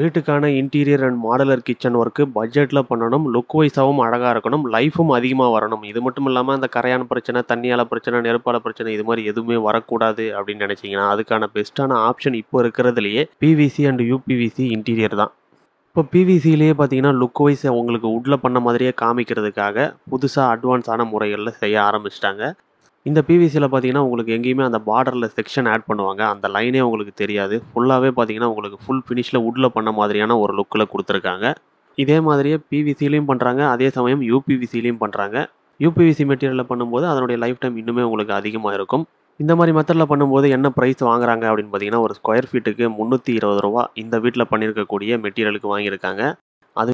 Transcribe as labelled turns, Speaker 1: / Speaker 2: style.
Speaker 1: வீட்டுக்கான interior and modular kitchen work பட்ஜெட்டில் பண்ணணும் look வைஸாகவும் அழகாக இருக்கணும் லைஃபும் அதிகமாக வரணும் இது மட்டும் இல்லாமல் அந்த கரையான பிரச்சனை தண்ணியால் பிரச்சனை நெருப்பால் பிரச்சனை இது மாதிரி எதுவுமே வரக்கூடாது அப்படின்னு நினச்சிங்கன்னா அதுக்கான பெஸ்ட்டான ஆப்ஷன் இப்போ இருக்கிறதுலையே பிவிசி அண்ட் யூபிவிசி இன்டீரியர் தான் இப்போ பிவிசிலேயே பார்த்தீங்கன்னா லுக் வைஸ் உங்களுக்கு உட்ல பண்ண மாதிரியே காமிக்கிறதுக்காக புதுசாக அட்வான்ஸான முறைகளில் செய்ய ஆரம்பிச்சிட்டாங்க இந்த பிவிசியில் பார்த்தீங்கன்னா உங்களுக்கு எங்கேயுமே அந்த பார்டரில் செக்ஷன் ஆட் பண்ணுவாங்க அந்த லைனே உங்களுக்கு தெரியாது ஃபுல்லாகவே பார்த்தீங்கன்னா உங்களுக்கு ஃபுல் ஃபினிஷில் உட்டில் பண்ண மாதிரியான ஒரு லுக்கில் கொடுத்துருக்காங்க இதே மாதிரியே பிவிசிலையும் பண்ணுறாங்க அதே சமயம் யூபிவிசிலையும் பண்ணுறாங்க யூபிவிசி மெட்டீரியலில் பண்ணும்போது அதனுடைய லைஃப் டைம் இன்னுமே உங்களுக்கு அதிகமாக இருக்கும் இந்த மாதிரி மெத்தடில் பண்ணும்போது என்ன ப்ரைஸ் வாங்குறாங்க அப்படின்னு பார்த்தீங்கன்னா ஒரு ஸ்கொயர் ஃபீட்டுக்கு முந்நூற்றி இருபது ரூபா இந்த வீட்டில் பண்ணியிருக்கக்கூடிய மெட்டீரியலுக்கு வாங்கியிருக்காங்க